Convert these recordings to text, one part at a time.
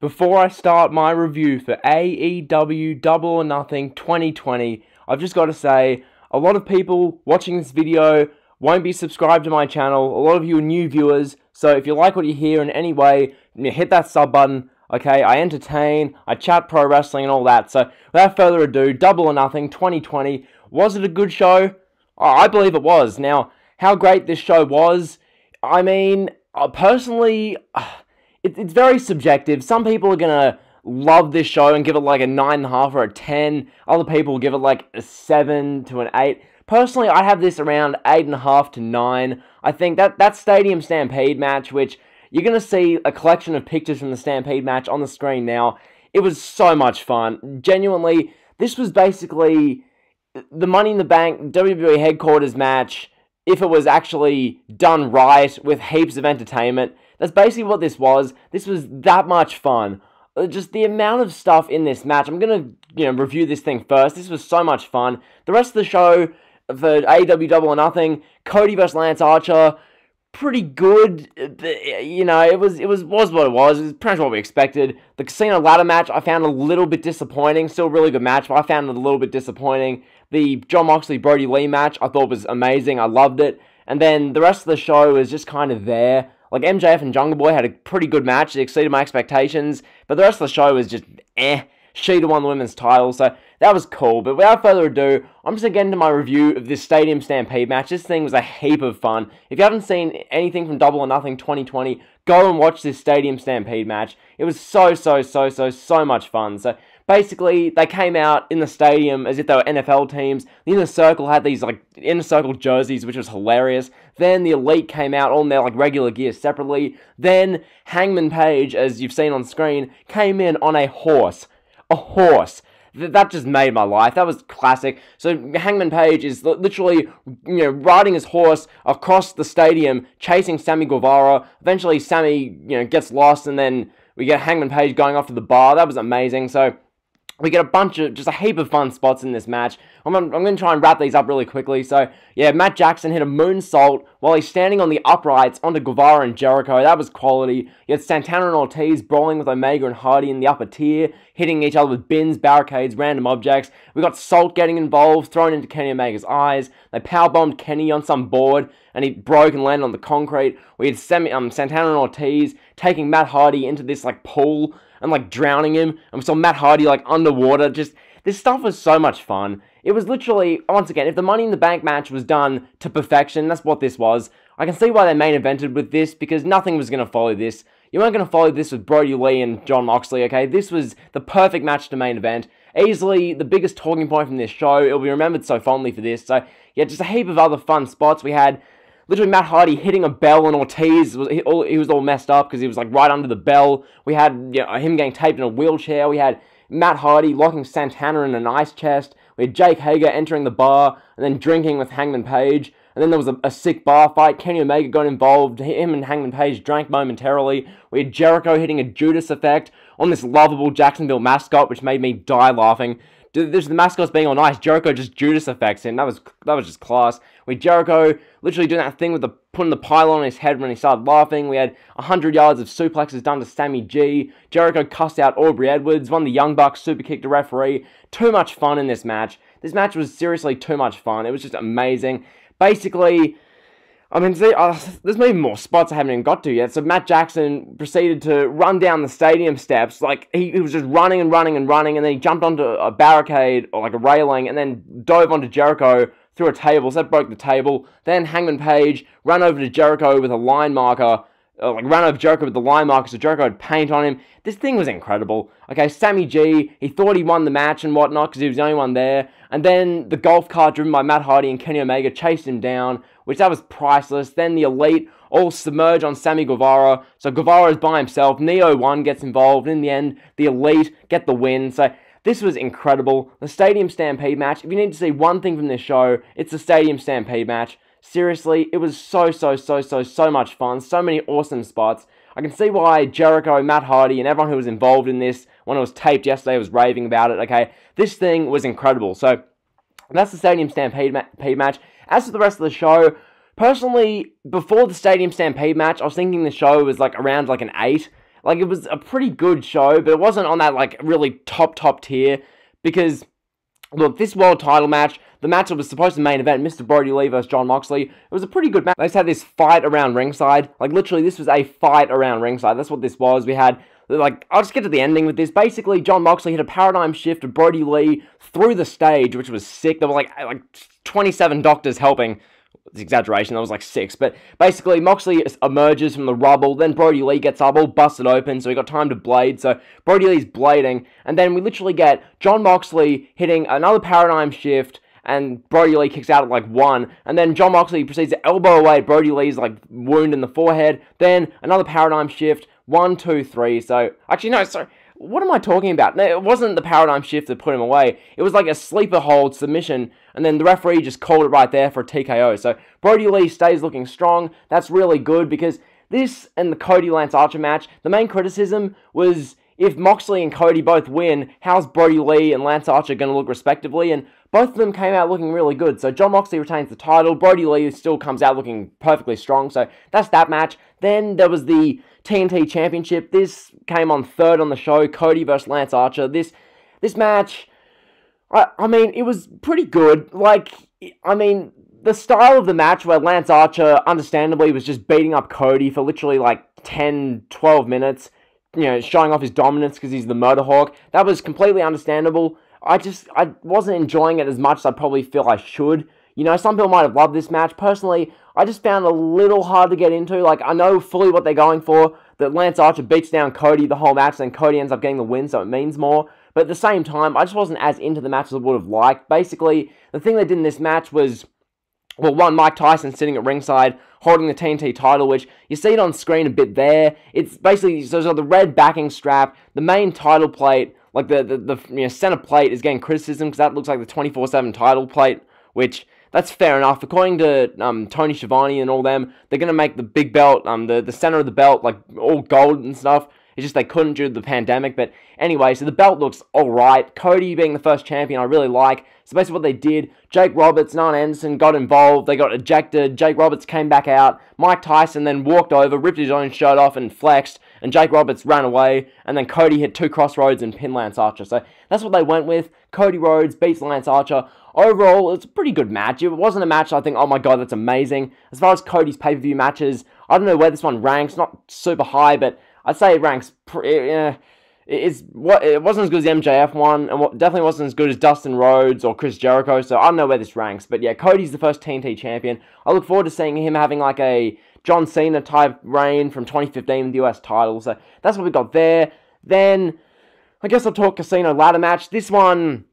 Before I start my review for AEW Double or Nothing 2020, I've just got to say a lot of people watching this video won't be subscribed to my channel. A lot of you are new viewers, so if you like what you hear in any way, hit that sub button. Okay, I entertain, I chat pro wrestling and all that. So without further ado, Double or Nothing 2020, was it a good show? I believe it was. Now, how great this show was, I mean, uh, personally. Uh, it's it's very subjective. Some people are gonna love this show and give it like a nine and a half or a ten. Other people give it like a seven to an eight. Personally, I have this around eight and a half to nine. I think that that Stadium Stampede match, which you're gonna see a collection of pictures from the Stampede match on the screen now. It was so much fun. Genuinely, this was basically the Money in the Bank WWE headquarters match if it was actually done right with heaps of entertainment. That's basically what this was. This was that much fun. Uh, just the amount of stuff in this match. I'm gonna, you know, review this thing first. This was so much fun. The rest of the show for AEW Double or Nothing, Cody vs. Lance Archer, pretty good. Uh, you know, it was it was was what it was. It was pretty much what we expected. The casino ladder match I found a little bit disappointing. Still a really good match, but I found it a little bit disappointing. The John Moxley Brody Lee match I thought was amazing. I loved it. And then the rest of the show was just kind of there. Like MJF and Jungle Boy had a pretty good match. It exceeded my expectations. But the rest of the show was just eh. Sheeta won the women's title, so that was cool. But without further ado, I'm just going to get into my review of this Stadium Stampede match. This thing was a heap of fun. If you haven't seen anything from Double or Nothing 2020, go and watch this Stadium Stampede match. It was so, so, so, so, so much fun. So basically they came out in the stadium as if they were NFL teams. The inner circle had these like inner circle jerseys, which was hilarious. Then the elite came out on their like regular gear separately. Then Hangman Page, as you've seen on screen, came in on a horse. A horse that just made my life. That was classic. So Hangman Page is literally, you know, riding his horse across the stadium, chasing Sammy Guevara. Eventually, Sammy, you know, gets lost, and then we get Hangman Page going off to the bar. That was amazing. So we get a bunch of just a heap of fun spots in this match. I'm, I'm, going to try and wrap these up really quickly. So, yeah, Matt Jackson hit a moonsault while he's standing on the uprights onto Guevara and Jericho. That was quality. You had Santana and Ortiz brawling with Omega and Hardy in the upper tier, hitting each other with bins, barricades, random objects. We got Salt getting involved, thrown into Kenny Omega's eyes. They powerbombed Kenny on some board, and he broke and landed on the concrete. We had um, Santana and Ortiz taking Matt Hardy into this like pool and like drowning him. And we saw Matt Hardy like underwater. Just this stuff was so much fun. It was literally, once again, if the Money in the Bank match was done to perfection, that's what this was. I can see why they main evented with this because nothing was going to follow this. You weren't going to follow this with Brody Lee and John Moxley, okay? This was the perfect match to main event. Easily the biggest talking point from this show. It'll be remembered so fondly for this. So, yeah, just a heap of other fun spots. We had literally Matt Hardy hitting a bell on Ortiz. Was, he, all, he was all messed up because he was like right under the bell. We had you know, him getting taped in a wheelchair. We had Matt Hardy locking Santana in an ice chest. We had Jake Hager entering the bar and then drinking with Hangman Page. And then there was a, a, sick bar fight. Kenny Omega got involved. Him and Hangman Page drank momentarily. We had Jericho hitting a Judas effect on this lovable Jacksonville mascot, which made me die laughing. There's the mascots being all nice. Jericho just Judas effects him. That was that was just class. We Jericho literally doing that thing with the putting the pile on his head when he started laughing. We had 100 yards of suplexes done to Sammy G. Jericho cussed out Aubrey Edwards. Won the Young Bucks super kicked the referee. Too much fun in this match. This match was seriously too much fun. It was just amazing. Basically, I mean, see, uh, there's maybe more spots I haven't even got to yet. So Matt Jackson proceeded to run down the stadium steps. Like, he, he was just running and running and running, and then he jumped onto a barricade or like a railing and then dove onto Jericho through a table. So that broke the table. Then Hangman Page ran over to Jericho with a line marker uh, like ran over Joker with the line markers, so Joker had paint on him. This thing was incredible. Okay, Sammy G, he thought he won the match and whatnot because he was the only one there. And then the golf cart driven by Matt Hardy and Kenny Omega chased him down, which that was priceless. Then the Elite all submerge on Sammy Guevara, so Guevara is by himself. Neo One gets involved, in the end, the Elite get the win. So this was incredible. The Stadium Stampede match. If you need to see one thing from this show, it's the Stadium Stampede match. Seriously, it was so, so, so, so, so much fun. So many awesome spots. I can see why Jericho, Matt Hardy, and everyone who was involved in this, when it was taped yesterday, was raving about it. Okay, this thing was incredible. So that's the Stadium Stampede ma- match. As for the rest of the show, personally, before the Stadium Stampede match, I was thinking the show was like around like an eight. Like it was a pretty good show, but it wasn't on that like really top top tier because Look, this world title match, the match that was supposed to be main event, Mr. Brody Lee versus John Moxley, it was a pretty good match. They just had this fight around ringside. Like, literally, this was a fight around ringside. That's what this was. We had, like, I'll just get to the ending with this. Basically, John Moxley hit a paradigm shift of Brody Lee through the stage, which was sick. There were, like, like 27 doctors helping it's exaggeration, that was like six. But basically, Moxley emerges from the rubble, then Brody Lee gets up, all busted open, so he got time to blade. So Brody Lee's blading, and then we literally get John Moxley hitting another paradigm shift, and Brody Lee kicks out at like one, and then John Moxley proceeds to elbow away at Brody Lee's like wound in the forehead, then another paradigm shift, one, two, three. So actually, no, sorry, what am I talking about? it wasn't the paradigm shift that put him away. It was like a sleeper hold submission, and then the referee just called it right there for a TKO. So Brody Lee stays looking strong. That's really good because this and the Cody Lance Archer match, the main criticism was if Moxley and Cody both win, how's Brody Lee and Lance Archer going to look respectively? And both of them came out looking really good. So John Moxley retains the title. Brody Lee still comes out looking perfectly strong. So that's that match. Then there was the TNT Championship. This came on third on the show. Cody versus Lance Archer. This this match, I, I mean, it was pretty good. Like, I mean, the style of the match where Lance Archer, understandably, was just beating up Cody for literally like 10, 12 minutes you know, showing off his dominance because he's the murder hawk. That was completely understandable. I just I wasn't enjoying it as much as I probably feel I should. You know, some people might have loved this match. Personally, I just found it a little hard to get into. Like I know fully what they're going for. That Lance Archer beats down Cody the whole match, and Cody ends up getting the win, so it means more. But at the same time, I just wasn't as into the match as I would have liked. Basically, the thing they did in this match was well, one, Mike Tyson sitting at ringside holding the TNT title, which you see it on screen a bit there. It's basically, so, so the red backing strap, the main title plate, like the, the, the you know, center plate is getting criticism because that looks like the 24 7 title plate, which that's fair enough. According to um, Tony Schiavone and all them, they're gonna make the big belt, um, the the center of the belt, like all gold and stuff. It's just they couldn't due to the pandemic. But anyway, so the belt looks alright. Cody being the first champion, I really like. So basically, what they did Jake Roberts, Nan Anderson got involved. They got ejected. Jake Roberts came back out. Mike Tyson then walked over, ripped his own shirt off, and flexed. And Jake Roberts ran away. And then Cody hit two crossroads and pinned Lance Archer. So that's what they went with. Cody Rhodes beats Lance Archer. Overall, it's a pretty good match. It wasn't a match I think, oh my god, that's amazing. As far as Cody's pay per view matches, I don't know where this one ranks. Not super high, but I'd say it ranks. uh, eh, it's it wasn't as good as MJF one, and definitely wasn't as good as Dustin Rhodes or Chris Jericho. So I don't know where this ranks, but yeah, Cody's the first TNT champion. I look forward to seeing him having like a John Cena type reign from 2015 the US title. So that's what we got there. Then I guess I'll talk Casino ladder match. This one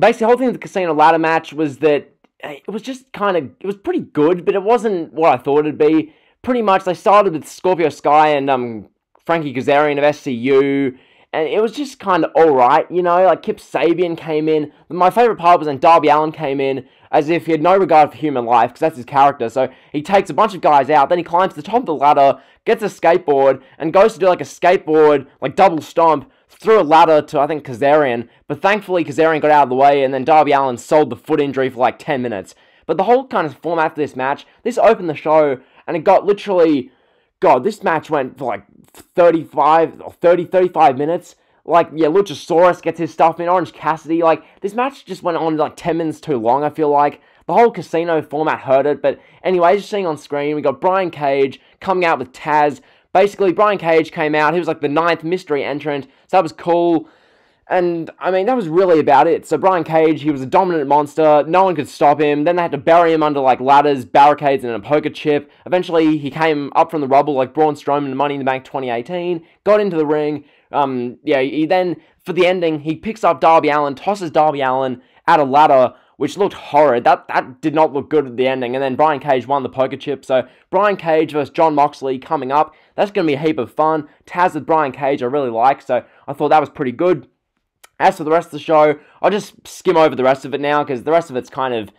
basically the whole thing with the casino ladder match was that eh, it was just kind of it was pretty good, but it wasn't what I thought it'd be. Pretty much, they started with Scorpio Sky and um, Frankie Kazarian of SCU, and it was just kind of all right, you know. Like Kip Sabian came in. My favorite part was when Darby Allen came in as if he had no regard for human life, because that's his character. So he takes a bunch of guys out, then he climbs to the top of the ladder, gets a skateboard, and goes to do like a skateboard like double stomp threw a ladder to, I think, Kazarian, but thankfully Kazarian got out of the way, and then Darby Allen sold the foot injury for like 10 minutes. But the whole kind of format of this match, this opened the show, and it got literally, God, this match went for like 35 or 30, 35 minutes. Like, yeah, Luchasaurus gets his stuff in, Orange Cassidy, like, this match just went on like 10 minutes too long, I feel like. The whole casino format hurt it, but anyway, just seeing on screen, we got Brian Cage coming out with Taz, basically, Brian Cage came out. He was like the ninth mystery entrant, so that was cool. And I mean, that was really about it. So Brian Cage, he was a dominant monster. No one could stop him. Then they had to bury him under like ladders, barricades, and a poker chip. Eventually, he came up from the rubble like Braun Strowman in Money in the Bank 2018. Got into the ring. Um, yeah. He then for the ending, he picks up Darby Allen, tosses Darby Allen at a ladder which looked horrid. That that did not look good at the ending. And then Brian Cage won the poker chip. So Brian Cage versus John Moxley coming up. That's going to be a heap of fun. Taz with Brian Cage I really like. So I thought that was pretty good. As for the rest of the show, I'll just skim over the rest of it now because the rest of it's kind of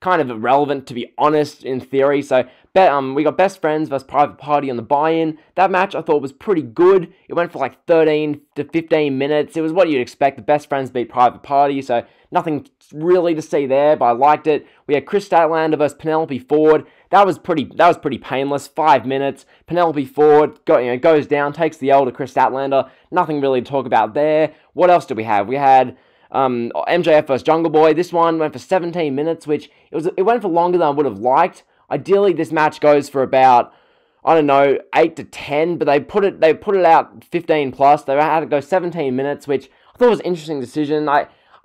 kind of irrelevant to be honest in theory. So um, we got Best Friends versus Private Party on the buy-in. That match I thought was pretty good. It went for like 13 to 15 minutes. It was what you'd expect. The Best Friends beat Private Party, so nothing really to see there, but I liked it. We had Chris Statlander versus Penelope Ford. That was pretty that was pretty painless. Five minutes. Penelope Ford go, you know, goes down, takes the elder to Chris Statlander. Nothing really to talk about there. What else did we have? We had um, MJF vs. Jungle Boy. This one went for 17 minutes, which it was it went for longer than I would have liked. Ideally, this match goes for about I don't know eight to ten, but they put it they put it out fifteen plus. They had to go seventeen minutes, which I thought was an interesting decision.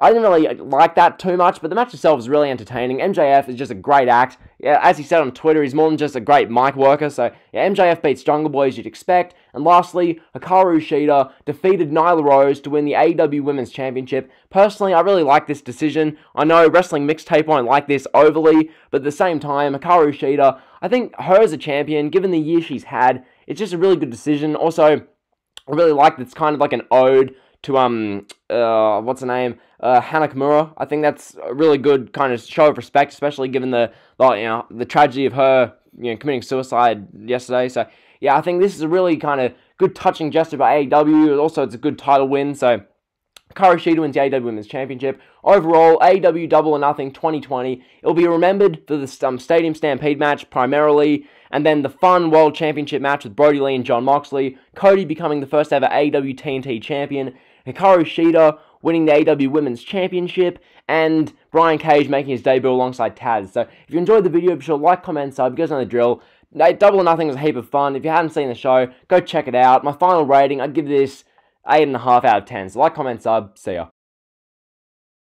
I didn't really like that too much, but the match itself was really entertaining. MJF is just a great act. Yeah, as he said on Twitter, he's more than just a great mic worker, so yeah, MJF beats Jungle Boy as you'd expect. And lastly, Hikaru Shida defeated Nyla Rose to win the AEW Women's Championship. Personally, I really like this decision. I know wrestling mixtape won't like this overly, but at the same time, Hikaru Shida, I think her as a champion, given the year she's had, it's just a really good decision. Also, I really like that it's kind of like an ode to, um, uh, what's her name? uh, Hanakamura. I think that's a really good kind of show of respect, especially given the, the you know the tragedy of her you know committing suicide yesterday. So yeah, I think this is a really kind of good touching gesture by AEW. Also, it's a good title win. So Karoshida wins the AEW Women's Championship. Overall, AEW Double or Nothing 2020. It'll be remembered for the um, Stadium Stampede match primarily, and then the fun World Championship match with Brody Lee and John Moxley. Cody becoming the first ever AEW TNT champion. Hikaru Shida winning the AW Women's Championship, and Brian Cage making his debut alongside Taz. So if you enjoyed the video, be sure to like, comment, sub, Goes on the drill. Double or Nothing was a heap of fun. If you haven't seen the show, go check it out. My final rating, I'd give this 8.5 out of 10. So like, comment, sub, see ya.